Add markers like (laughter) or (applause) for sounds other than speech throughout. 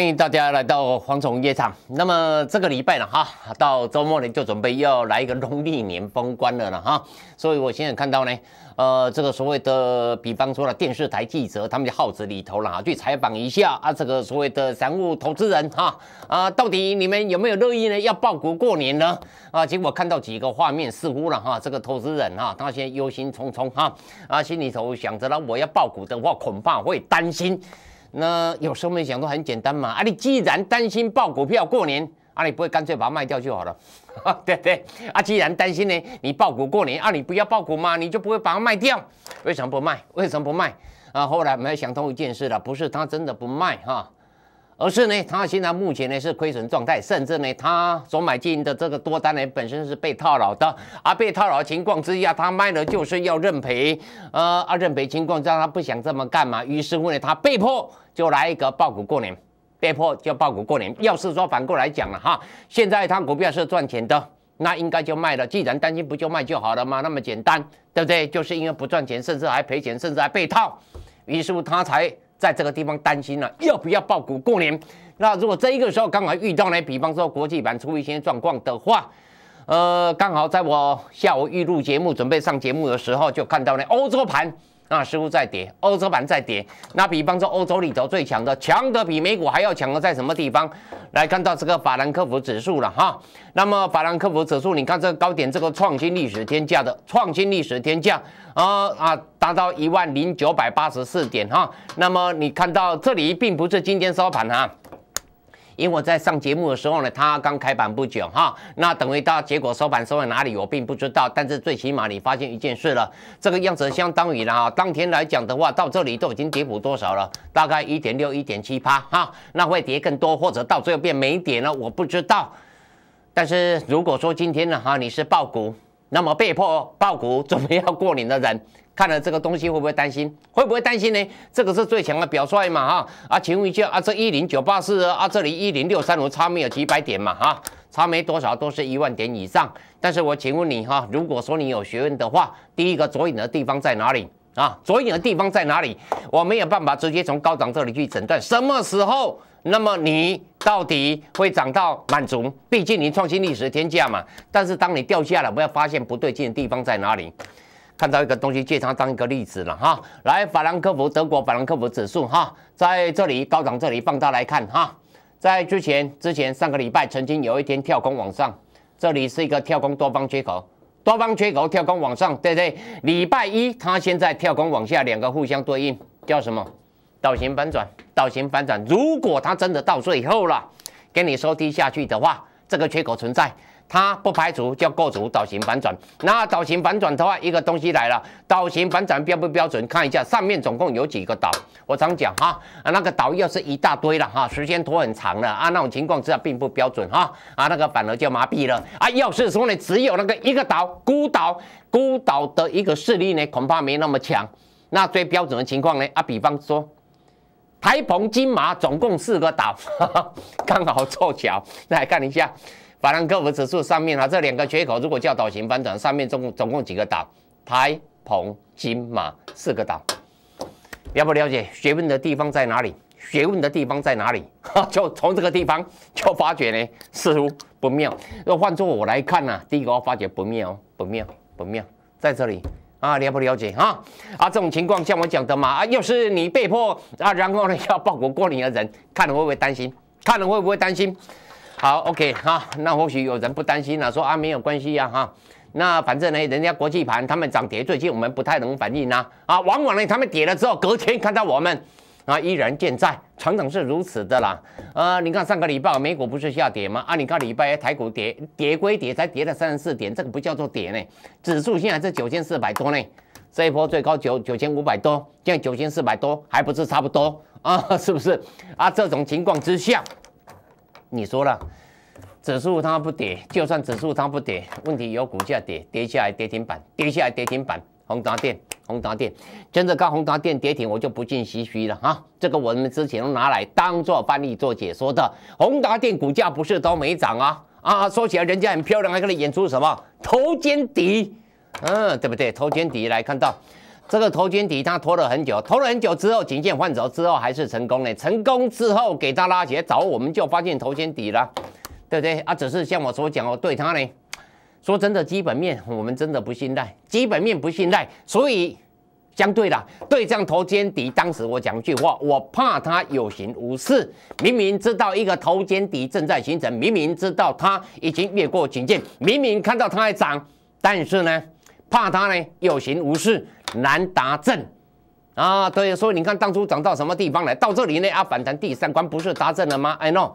欢迎大家来到蝗虫夜场。那么这个礼拜呢，哈，到周末呢就准备要来一个农历年封关了了哈。所以我现在看到呢，呃，这个所谓的，比方说了，电视台记者他们的号子里头了，哈，去采访一下啊，这个所谓的商务投资人，哈，啊，到底你们有没有乐意呢？要报国过年呢？啊，结果看到几个画面，似乎了，哈，这个投资人哈，那些忧心忡忡，哈，啊，心里头想着呢，我要报股的话，恐怕会担心。那有时候没想通，很简单嘛。啊，你既然担心爆股票过年，啊，你不会干脆把它卖掉就好了？(laughs) 对对。啊，既然担心呢，你爆股过年，啊，你不要爆股嘛，你就不会把它卖掉？为什么不卖？为什么不卖？啊，后来没想通一件事了，不是他真的不卖哈，而是呢，他现在目前呢是亏损状态，甚至呢，他所买进的这个多单呢本身是被套牢的，啊，被套牢情况之下，他卖了就是要认赔，啊，啊认赔情况之下他不想这么干嘛，于是乎呢，他被迫。就来一个爆股过年，被迫就爆股过年。要是说反过来讲了哈，现在它股票是赚钱的，那应该就卖了。既然担心，不就卖就好了嘛，那么简单，对不对？就是因为不赚钱，甚至还赔钱，甚至还被套，于是乎他才在这个地方担心了，要不要爆股过年？那如果这一个时候刚好遇到呢？比方说国际版出一些状况的话，呃，刚好在我下午预录节目、准备上节目的时候，就看到呢，欧洲盘。那似乎在跌，欧洲盘在跌。那比方说，欧洲里头最强的，强的比美股还要强的，在什么地方？来看到这个法兰克福指数了哈。那么法兰克福指数，你看这个高点，这个创新历史天价的，创新历史天价啊啊，达到一万零九百八十四点哈。那么你看到这里并不是今天收盘哈。因为我在上节目的时候呢，它刚开盘不久哈，那等于到结果收盘收在哪里我并不知道，但是最起码你发现一件事了，这个样子相当于了哈，当天来讲的话到这里都已经跌幅多少了？大概一点六一点七八哈，那会跌更多或者到最后变没跌了，我不知道。但是如果说今天呢哈你是爆股，那么被迫爆股准备要过年的人。看了这个东西会不会担心？会不会担心呢？这个是最强的表率嘛！哈啊，请问一下啊，这一零九八四啊，这里一零六三五差没有几百点嘛？哈，差没多少，都是一万点以上。但是我请问你哈，如果说你有学问的话，第一个左引的地方在哪里？啊，左眼的地方在哪里？我没有办法直接从高档这里去诊断什么时候，那么你到底会涨到满足？毕竟你创新历史天价嘛。但是当你掉下来，我要发现不对劲的地方在哪里？看到一个东西，借它当一个例子了哈。来法兰克福，德国法兰克福指数哈，在这里高涨，这里放大来看哈。在之前之前上个礼拜曾经有一天跳空往上，这里是一个跳空多方缺口，多方缺口跳空往上，对不对？礼拜一它现在跳空往下，两个互相对应，叫什么？倒型反转，倒型反转。如果它真的到最后了，给你收低下去的话，这个缺口存在。它不排除叫构股岛型反转，那岛型反转的话，一个东西来了，岛型反转标不标准？看一下上面总共有几个岛。我常讲哈，啊那个岛又是一大堆了哈，时间拖很长了啊，那种情况之下并不标准哈，啊那个反而就麻痹了。啊，要是说呢，只有那个一个岛，孤岛孤岛的一个势力呢，恐怕没那么强。那最标准的情况呢，啊比方说，台澎金马总共四个岛，(laughs) 刚好凑巧，(laughs) 来看一下。法兰克福指数上面，啊，这两个缺口如果叫岛型反转，上面总共总共几个岛？台、澎、金、马四个岛。了不了解？学问的 (laughs) 地方在哪里？学问的地方在哪里？哈，就从这个地方就发觉呢，似乎不妙。若换作我来看呢，第一个我发觉不妙，不妙，不妙，在这里啊。了不了解啊？啊，这种情况像我讲的嘛，啊，又是你被迫啊，然后呢要报国过你的人，看了会不会担心？看了会不会担心？好，OK，哈，那或许有人不担心了，说啊，没有关系呀，哈，那反正呢，人家国际盘他们涨跌，最近我们不太能反应呐，啊，往往呢，他们跌了之后，隔天看到我们，啊，依然健在，常长是如此的啦，啊，你看上个礼拜美股不是下跌吗？啊，你看礼拜一台股跌跌归跌，才跌了三十四点，这个不叫做跌呢，指数现在是九千四百多呢，这一波最高九九千五百多，现在九千四百多，还不是差不多啊，是不是？啊，这种情况之下。你说了，指数它不跌，就算指数它不跌，问题有股价跌，跌下来跌停板，跌下来跌停板，宏达电，宏达电，真的看宏达电跌停，我就不禁唏嘘了啊！这个我们之前拿来当做范例做解说的宏达电股价不是都没涨啊？啊，说起来人家很漂亮，还你演出什么头肩底，嗯，对不对？头肩底来看到。这个头肩底，它拖了很久，拖了很久之后，颈戒换走之后还是成功嘞。成功之后给他拉起，早我们就发现头肩底了，对不对？啊，只是像我所讲，我对他呢，说真的，基本面我们真的不信赖，基本面不信赖，所以相对的，对样头肩底，当时我讲一句话，我怕它有形无势。明明知道一个头肩底正在形成，明明知道它已经越过颈戒，明明看到它在涨，但是呢，怕它呢有形无势。难达阵啊，对，所以你看当初涨到什么地方来，到这里呢啊反弹第三关不是达阵了吗？哎 no，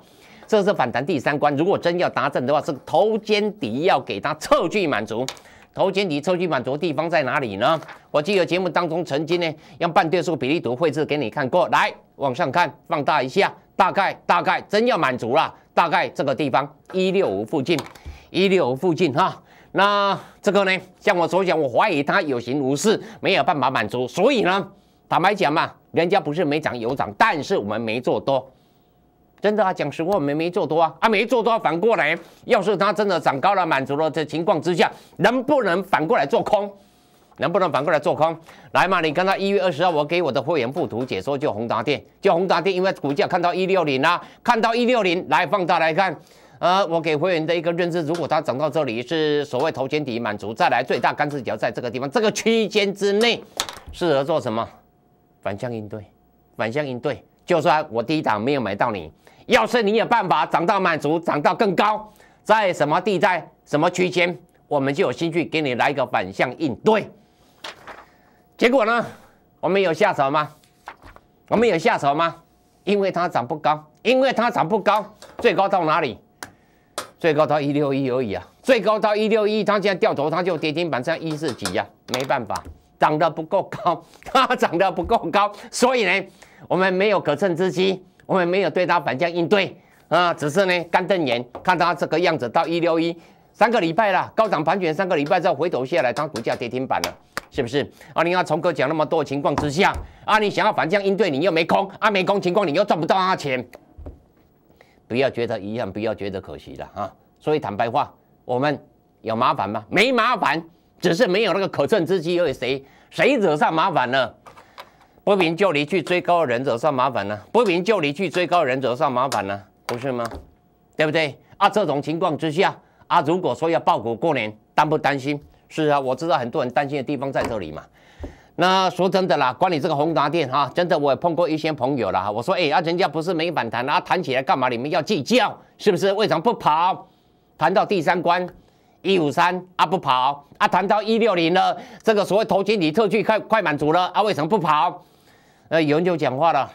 这是反弹第三关，如果真要达阵的话，是头肩底要给它测距满足。头肩底测距满足地方在哪里呢？我记得节目当中曾经呢用半对数比例图绘制给你看过，来往上看放大一下，大概大概真要满足了，大概这个地方一六五附近，一六五附近哈。那这个呢？像我所讲，我怀疑它有形无势，没有办法满足。所以呢，坦白讲嘛，人家不是没涨有涨，但是我们没做多。真的啊，讲实话，们没做多啊，啊没做多。反过来，要是它真的涨高了，满足了这情况之下，能不能反过来做空？能不能反过来做空？来嘛，你看到一月二十号，我给我的会员附图解说，就宏达电，就宏达电，因为股价看到一六零啦，看到一六零，来放大来看。呃，我给会员的一个认知，如果它涨到这里是所谓头肩底满足，再来最大干字角在这个地方这个区间之内，适合做什么？反向应对，反向应对。就算我第一档没有买到你，要是你有办法涨到满足，涨到更高，在什么地带、什么区间，我们就有兴趣给你来一个反向应对。结果呢，我们有下手吗？我们有下手吗？因为它涨不高，因为它涨不高，最高到哪里？最高到一六一而已啊，最高到一六一，它现在掉头，它就跌停板，上一四几呀，没办法，涨得不够高，(laughs) 它涨得不够高，所以呢，我们没有可趁之机，我们没有对它反向应对啊，只是呢干瞪眼，看它这个样子到一六一三个礼拜了，高涨盘卷三个礼拜之后回头下来，它股价跌停板了，是不是？啊，你看从哥讲那么多情况之下，啊，你想要反向应对，你又没空，啊，没空情况你又赚不到啊钱。不要觉得一憾，不要觉得可惜了啊！所以坦白话，我们有麻烦吗？没麻烦，只是没有那个可趁之机。而已。谁谁惹上麻烦了？不明就里去追高人，惹上麻烦了；不明就里去追高人，惹上麻烦了，不是吗？对不对？啊，这种情况之下，啊，如果说要爆股过年，担不担心？是啊，我知道很多人担心的地方在这里嘛。那说真的啦，关你这个宏达电哈，真的我也碰过一些朋友啦。我说，哎，啊，人家不是没反弹，啊，弹起来干嘛？你们要计较是不是？为么不跑？弹到第三关，一五三啊，不跑啊，弹到一六零了，这个所谓投肩底特句快快满足了啊，为什么不跑？呃，有人就讲话了，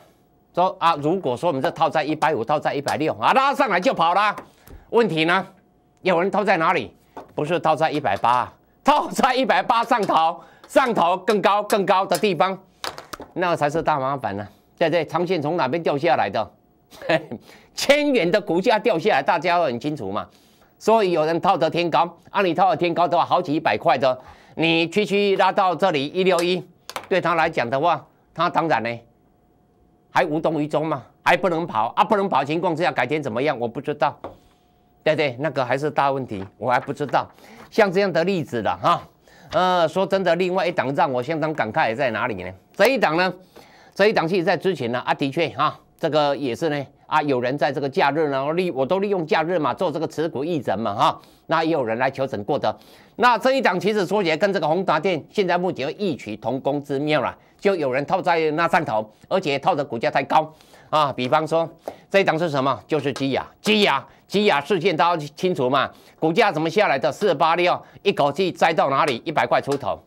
说啊，如果说我们这套在一百五套在一百六啊，拉上来就跑啦。问题呢，有人套在哪里？不是套在一百八，套在一百八上套。上头更高更高的地方，那才是大麻烦呢。对对，长线从哪边掉下来的？(laughs) 千元的股价掉下来，大家都很清楚嘛。所以有人套得天高，啊，你套得天高的话，好几百块的，你区区拉到这里一六一，对他来讲的话，他当然呢还无动于衷嘛，还不能跑啊，不能跑情况之下，改天怎么样？我不知道。对对，那个还是大问题，我还不知道。像这样的例子了哈。呃，说真的，另外一档让我相当感慨在哪里呢？这一档呢，这一档其实在之前呢啊，的确啊，这个也是呢啊，有人在这个假日呢利，我都利用假日嘛做这个持股议诊嘛哈，那也有人来求诊过的。那这一档其实说起来跟这个宏达电现在目前异曲同工之妙了，就有人套在那上头，而且套的股价太高。啊，比方说这一种是什么？就是鸡牙，鸡牙，鸡牙事件，大家清楚嘛？股价怎么下来的？四十八六，一口气栽到哪里？一百块出头。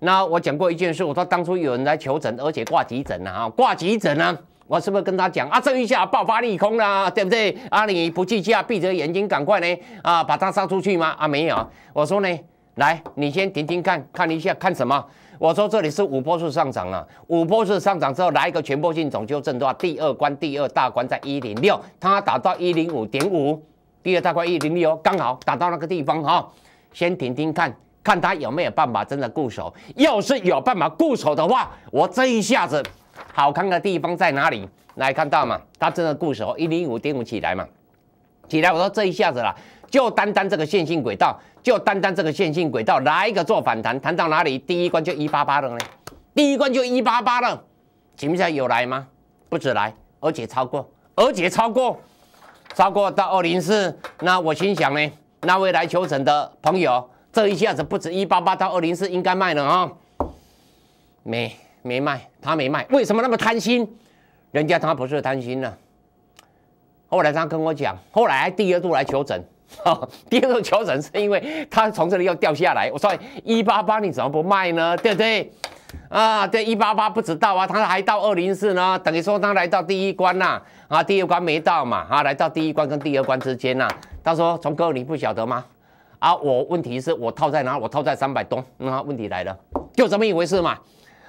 那我讲过一件事，我说当初有人来求诊，而且挂急诊了哈，挂急诊啊，我是不是跟他讲啊？这一下爆发利空了，对不对？啊，你不计价，闭着眼睛赶快呢？啊，把它杀出去吗？啊，没有。我说呢，来，你先停停看，看一下看什么？我说这里是五波式上涨啊，五波式上涨之后来一个全波性总修正的话，第二关第二大关在一零六，它打到一零五点五，第二大关一零六刚好打到那个地方哈，先停停看，看它有没有办法真的固守，要是有办法固守的话，我这一下子好看的地方在哪里？来看到嘛，它真的固守一零五点五起来嘛，起来我说这一下子了。就单单这个线性轨道，就单单这个线性轨道来一个做反弹，弹到哪里？第一关就一八八了呢，第一关就一八八了，一下有来吗？不止来，而且超过，而且超过，超过到二零四。那我心想呢，那未来求诊的朋友，这一下子不止一八八到二零四，应该卖了啊？没没卖，他没卖，为什么那么贪心？人家他不是贪心呢。后来他跟我讲，后来第二度来求诊。(laughs) 第跌到调整是因为它从这里又掉下来。我说一八八你怎么不卖呢？对不对？啊，对一八八不知道啊，它还到二零四呢，等于说它来到第一关啦。啊，第二关没到嘛，啊，来到第一关跟第二关之间呐。他说从哥你不晓得吗？啊，我问题是，我套在哪？我套在三百多。那问题来了，就这么一回事嘛。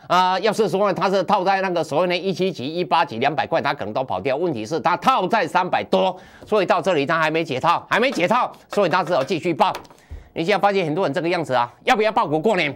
啊，要是说呢，他是套在那个所谓呢一七几、一八几两百块，他可能都跑掉。问题是，他套在三百多，所以到这里他还没解套，还没解套，所以他只好继续报。你现在发现很多人这个样子啊，要不要报股过年？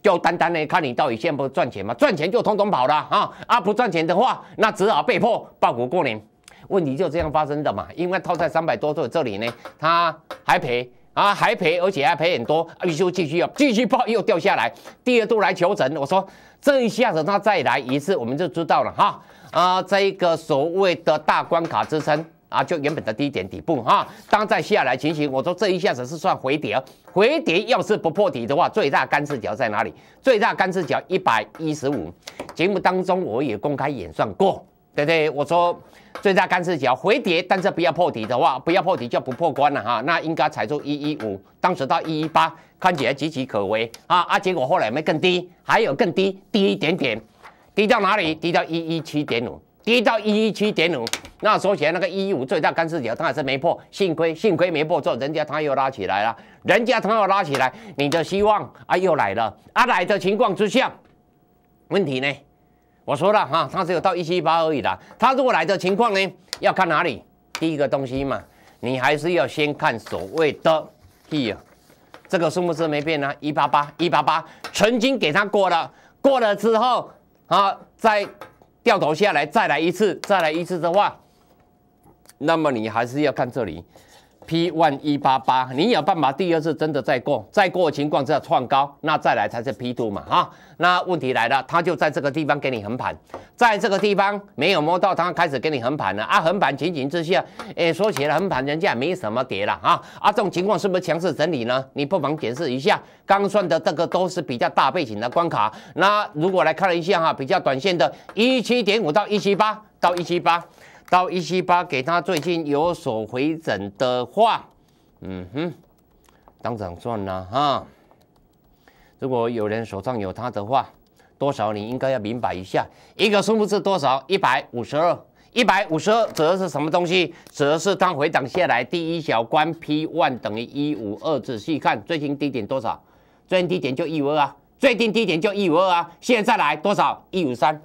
就单单的看你到底现不赚钱嘛？赚钱就通通跑了啊啊！不赚钱的话，那只好被迫报股过年。问题就这样发生的嘛，因为套在三百多度这里呢，他还赔。啊，还赔，而且还赔很多，于是继续要继续报，又掉下来。第二度来求诊，我说这一下子他再来一次，我们就知道了哈。啊，这个所谓的大关卡支撑啊，就原本的低点底部哈。当再下来情形，我说这一下子是算回跌，回跌要是不破底的话，最大干湿角在哪里？最大干湿角一百一十五。节目当中我也公开演算过，对不对？我说。最大干湿角回跌，但是不要破底的话，不要破底就不破关了哈。那应该踩住一一五，当时到一一八，看起来岌岌可危啊啊！结果后来没更低，还有更低，低一点点，低到哪里？低到一一七点五，低到一一七点五。那说起来那个一一五最大干湿角，当然是没破，幸亏幸亏没破，之后，人家他又拉起来了，人家他又拉起来，你的希望啊又来了啊！来的情况之下，问题呢？我说了哈，它只有到一七八而已啦。它如果来的情况呢，要看哪里？第一个东西嘛，你还是要先看所谓的 he，这个数目是没变啊，一八八一八八，曾经给它过了，过了之后啊，再掉头下来再来一次，再来一次的话，那么你还是要看这里。P one 一八八，你有办法？第二次真的再过，再过情况下创高，那再来才是 P two 嘛哈。那问题来了，它就在这个地方给你横盘，在这个地方没有摸到，它开始给你横盘了啊。横盘情景之下，哎，说起来横盘人家没什么跌了啊。啊，这种情况是不是强势整理呢？你不妨解释一下。刚算的这个都是比较大背景的关卡，那如果来看了一下哈，比较短线的，一七点五到一七八到一七八。到一七八，给它最近有所回整的话，嗯哼，当涨赚了哈。如果有人手上有它的话，多少你应该要明白一下，一个数字多少？一百五十二，一百五十二指的是什么东西？指的是它回档下来第一小关，P one 等于一五二。仔细看，最近低点多少？最近低点就一五二啊，最近低点就一五二啊。现在来多少？一五三。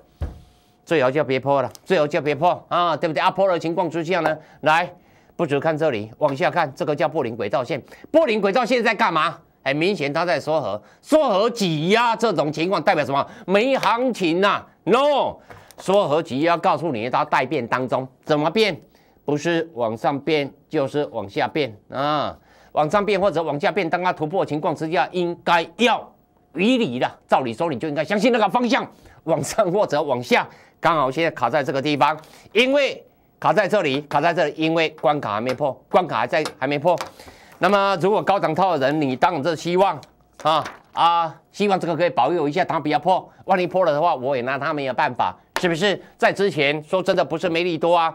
最好就别破了，最好就别破啊，对不对？啊破了情况之下呢，来，不止看这里，往下看，这个叫布林轨道线。布林轨道线在干嘛？很明显，它在缩合，缩合挤压这种情况代表什么？没行情呐，no。缩合挤压告诉你它待变当中，怎么变？不是往上变，就是往下变啊。往上变或者往下变，当它突破情况之下，应该要以理的。照理说，你就应该相信那个方向。往上或者往下，刚好现在卡在这个地方，因为卡在这里，卡在这里，因为关卡还没破，关卡还在，还没破。那么，如果高档套的人，你当然这是希望啊啊，希望这个可以保佑一下它不要破。万一破了的话，我也拿它没有办法，是不是？在之前说真的不是梅利多啊，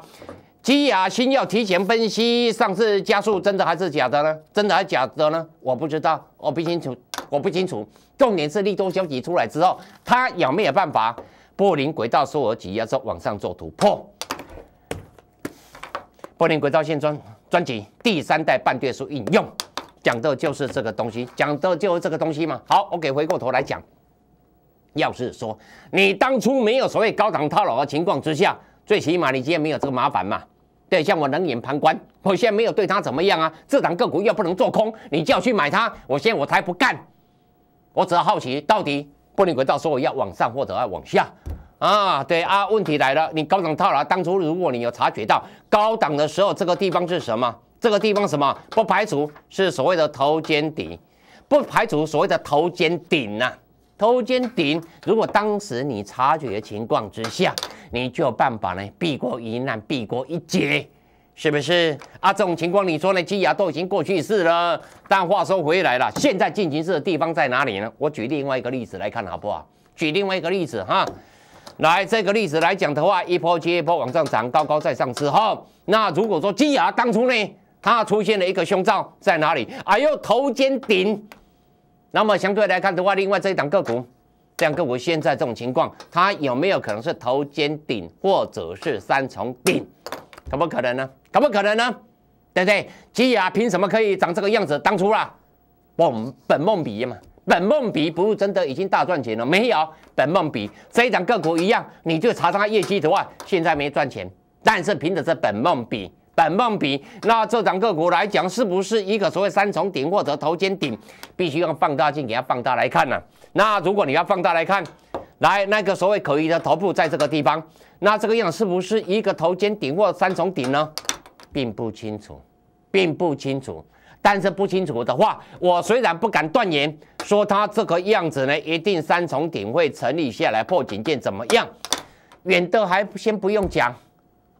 基亚新要提前分析上次加速真的还是假的呢？真的还是假的呢？我不知道，我不清楚。我不清楚，重点是利多消息出来之后，它有没有办法柏林轨道收而起，然后往上做突破？柏林轨道线专专辑第三代半月数应用，讲的就是这个东西，讲的就是这个东西嘛。好，我给回过头来讲，要是说你当初没有所谓高档套牢的情况之下，最起码你今天没有这个麻烦嘛，对，像我冷眼旁观，我现在没有对他怎么样啊。这场个股又不能做空，你就要去买它，我现在我才不干。我只要好奇，到底波离轨道说我要往上或者要往下啊？对啊，问题来了，你高档套牢，当初如果你有察觉到高档的时候，这个地方是什么？这个地方什么？不排除是所谓的头肩底，不排除所谓的头肩顶呐。头肩顶，如果当时你察觉情况之下，你就办法呢避过一难，避过一劫。是不是啊？这种情况你说呢？鸡牙都已经过去式了。但话说回来了，现在进行式的地方在哪里呢？我举另外一个例子来看好不好？举另外一个例子哈，来这个例子来讲的话，一波接一波往上涨，高高在上之后，那如果说鸡牙当初呢，它出现了一个胸罩在哪里？哎呦，头肩顶。那么相对来看的话，另外这一档个股，这样个股现在这种情况，它有没有可能是头肩顶，或者是三重顶？可不可能呢？可不可能呢？对不对？基亚凭什么可以长这个样子？当初啊，们本梦比嘛，本梦比不是真的已经大赚钱了没有？本梦比这张个股一样，你就查它业绩的话，现在没赚钱，但是凭的是本梦比，本梦比，那这张个股来讲，是不是一个所谓三重顶或者头肩顶？必须用放大镜给它放大来看呢？那如果你要放大来看，来那个所谓可疑的头部在这个地方。那这个样是不是一个头肩顶或三重顶呢？并不清楚，并不清楚。但是不清楚的话，我虽然不敢断言说它这个样子呢，一定三重顶会成立下来破颈线怎么样？远的还先不用讲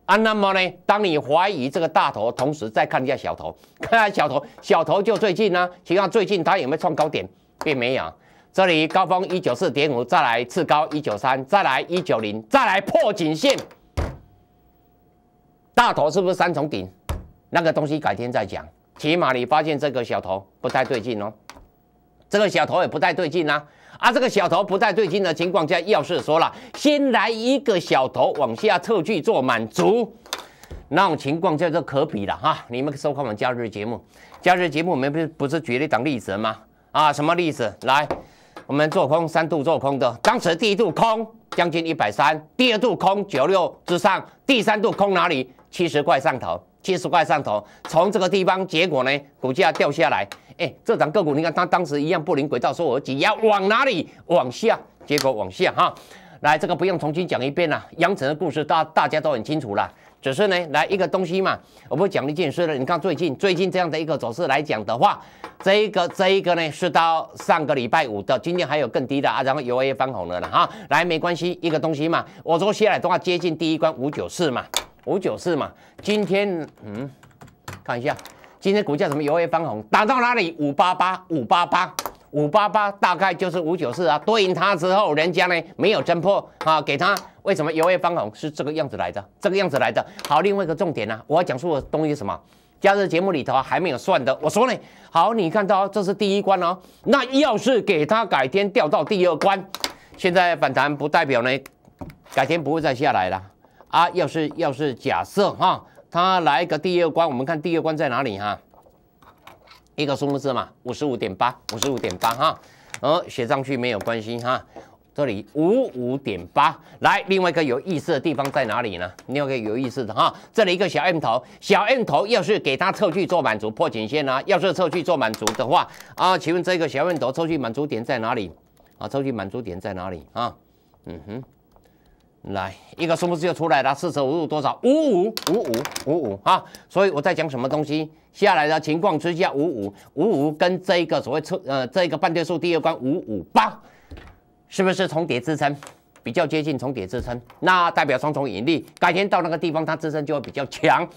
啊。那么呢，当你怀疑这个大头，同时再看一下小头，看看小头，(laughs) 小头就最近呢？你看最近它有没有创高点？并没有。这里高峰一九四点五，再来次高一九三，再来一九零，再来破颈线，大头是不是三重顶？那个东西改天再讲，起码你发现这个小头不太对劲哦，这个小头也不太对劲呐，啊，这个小头不太对劲的情况下，要是说了，先来一个小头往下撤去做满足，那种情况叫做可比了哈。你们收看我们假日节目，假日节目我们不是不是举了一档例子吗？啊，什么例子？来。我们做空三度做空的，当时第一度空将近一百三，第二度空九六之上，第三度空哪里？七十块上头，七十块上头，从这个地方，结果呢，股价掉下来。哎，这档个股你看，它当时一样不灵轨道，说我挤要往哪里往下，结果往下哈。来，这个不用重新讲一遍了，阳城的故事大大家都很清楚了。只是呢，来一个东西嘛，我不讲一件事了。你看最近最近这样的一个走势来讲的话，这一个这一个呢是到上个礼拜五的，今天还有更低的啊，然后 U A 翻红了了哈。来，没关系，一个东西嘛，我说下来的话接近第一关五九四嘛，五九四嘛，今天嗯看一下，今天股价什么 U A 翻红，打到哪里？五八八五八八。五八八大概就是五九四啊，对赢它之后，人家呢没有侦破啊，给他为什么油液方红是这个样子来的？这个样子来的。好，另外一个重点呢，我要讲述的东西是什么？假日节目里头还没有算的，我说呢，好，你看到这是第一关哦，那要是给他改天掉到第二关，现在反弹不代表呢，改天不会再下来了啊。要是要是假设哈，它来个第二关，我们看第二关在哪里哈？一个数字嘛，五十五点八，五十五点八哈，哦，写上去没有关系哈。这里五五点八，来，另外一个有意思的地方在哪里呢？另外一个有意思的哈，这里一个小 M 头，小 M 头要是给它测距做满足破颈线啊，要是测距做满足的话啊，请问这个小 M 头测距满足点在哪里啊？测距满足点在哪里啊？嗯哼，来，一个数字就出来了，四舍五入多少？五五五五五五啊！所以我在讲什么东西？下来的情况之下，五五五五跟这一个所谓测呃，这一个半对数第二关五五八，是不是重叠支撑？比较接近重叠支撑，那代表双重引力。改天到那个地方，它支撑就会比较强。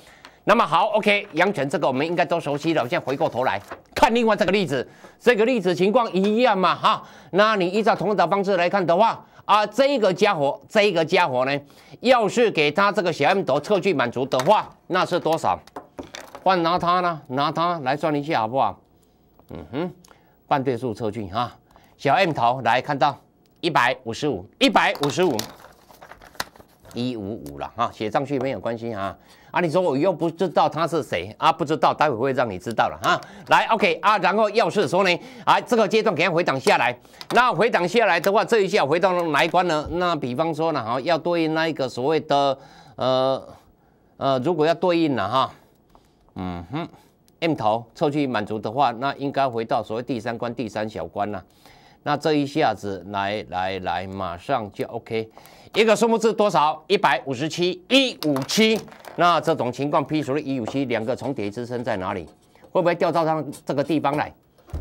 那么好，OK，阳泉这个我们应该都熟悉了。现在回过头来看另外这个例子，这个例子情况一样嘛哈？那你依照同样的方式来看的话，啊，这个家伙，这个家伙呢，要是给他这个小 M 头测距满足的话，那是多少？换拿它呢？拿它来算一下好不好？嗯哼，半对数测距哈，小 M 头来看到一百五十五，一百五十五，一五五了哈，写上去没有关系啊。啊，你说我又不知道他是谁啊？不知道，待会会让你知道了哈。来，OK 啊。然后要是说呢，啊，这个阶段给它回档下来，那回档下来的话，这一下回到哪一关呢？那比方说呢，哈，要对应那一个所谓的呃呃，如果要对应了哈。嗯哼，M 头凑去满足的话，那应该回到所谓第三关、第三小关了。那这一下子来来来，马上就 OK。一个数目字多少？一百五十七，一五七。那这种情况 p 除了一五七两个重叠支撑在哪里？会不会掉到上这个地方来？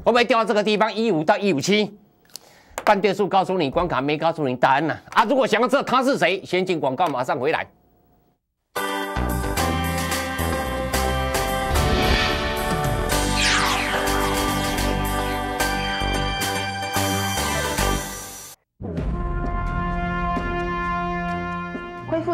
会不会掉到这个地方？一五到一五七。半定数告诉你关卡没告诉你答案呐啊！如果想要知道他是谁，先进广告马上回来。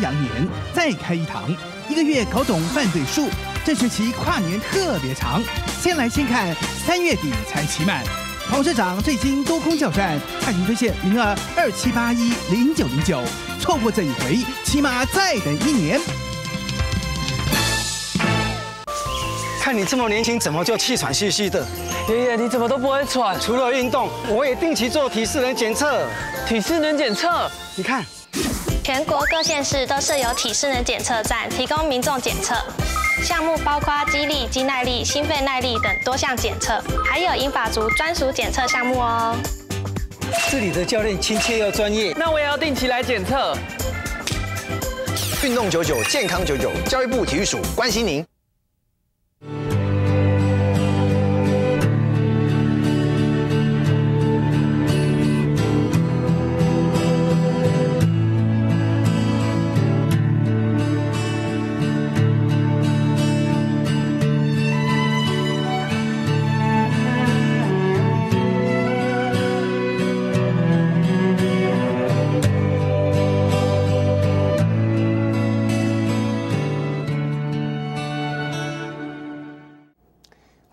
羊年再开一堂，一个月搞懂犯罪数。这学期跨年特别长，先来先看，三月底才期满。黄社长最新多空较战，快琴推荐零二二七八一零九零九，错过这一回，起码再等一年。看你这么年轻，怎么就气喘吁吁的？爷爷，你怎么都不会喘？除了运动，我也定期做体适能检测。体适能检测，你看。全国各县市都设有体适能检测站，提供民众检测。项目包括肌力、肌耐力、心肺耐力等多项检测，还有英法族专属检测项目哦。这里的教练亲切又专业，那我也要定期来检测。运动九九，健康九九，教育部体育署关心您。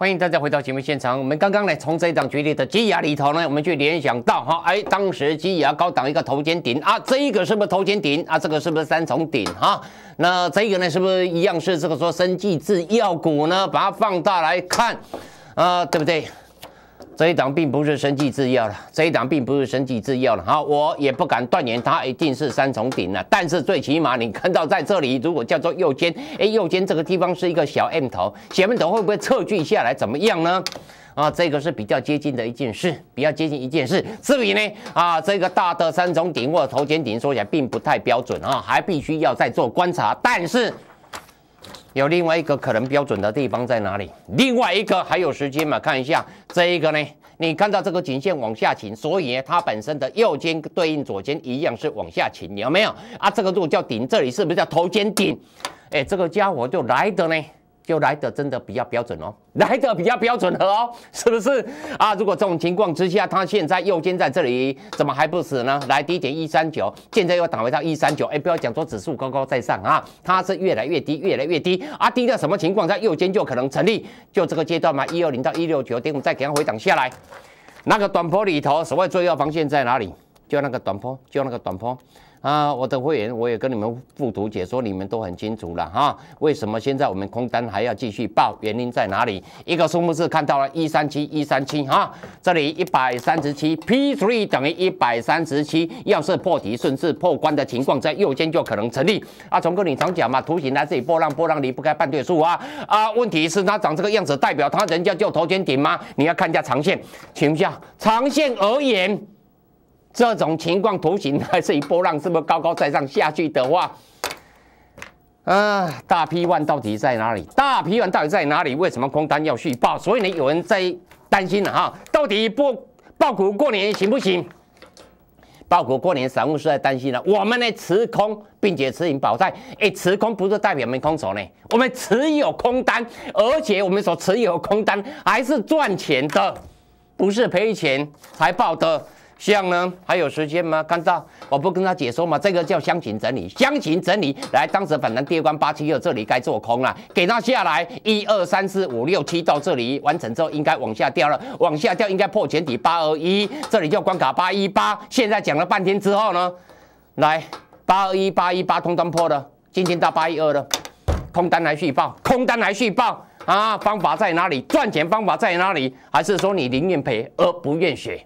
欢迎大家回到节目现场。我们刚刚呢，从这一档举例的鸡牙里头呢，我们去联想到哈，哎，当时鸡牙高档一个头肩顶啊，这一个是不是头肩顶啊？这个是不是三重顶啊？那这个呢，是不是一样是这个说生技制药股呢？把它放大来看啊，对不对？这一档并不是生技制药了，这一档并不是生技制药了。好，我也不敢断言它一定是三重顶了，但是最起码你看到在这里，如果叫做右肩，哎，右肩这个地方是一个小 M 头，小 M 头会不会测距下来怎么样呢？啊，这个是比较接近的一件事，比较接近一件事。至于呢，啊，这个大的三重顶或者头肩顶说起来并不太标准啊，还必须要再做观察，但是。有另外一个可能标准的地方在哪里？另外一个还有时间嘛？看一下这一个呢？你看到这个颈线往下倾，所以它本身的右肩对应左肩一样是往下倾，有没有啊？这个路叫顶，这里是不是叫头肩顶？哎，这个家伙就来的呢。就来的真的比较标准哦，来的比较标准了哦，(laughs) 是不是啊？如果这种情况之下，它现在右肩在这里，怎么还不死呢？来低点一三九，现在又打回到一三九。哎，不要讲说指数高高在上啊，它是越来越低，越来越低。啊，低到什么情况？它右肩就可能成立，就这个阶段嘛，一二零到一六九点五再给它回档下来。那个短坡里头，所谓最后防线在哪里？就那个短坡，就那个短坡。啊，我的会员，我也跟你们附图解说，你们都很清楚了哈。为什么现在我们空单还要继续报？原因在哪里？一个数目是看到了一三七一三七哈，这里一百三十七，P three 等于一百三十七。要是破底顺势破关的情况，在右肩就可能成立。啊，崇哥，你常讲嘛，图形来自于波浪波浪离不开半对数啊啊，问题是它长这个样子，代表它人家就头肩顶吗？你要看一下长线，请问下长线而言。这种情况图形还是一波浪，是不是高高在上下去的话，啊，大批万到底在哪里？大批万到底在哪里？为什么空单要续报？所以呢，有人在担心了哈，到底不报股过年行不行？报股过年，散户是在担心了。我们呢，持空并且持盈保债。哎，持空不是代表没空手呢，我们持有空单，而且我们所持有空单还是赚钱的，不是赔钱才报的。像呢？还有时间吗？看到我不跟他解说吗？这个叫箱型整理，箱型整理。来，当时反弹第二关八七六，这里该做空了，给它下来一二三四五六七到这里完成之后，应该往下掉了，往下掉应该破前底八二一，这里叫关卡八一八。现在讲了半天之后呢，来八二一八一八空单破了，今天到八一二了，空单来续报，空单来续报啊！方法在哪里？赚钱方法在哪里？还是说你宁愿赔而不愿学？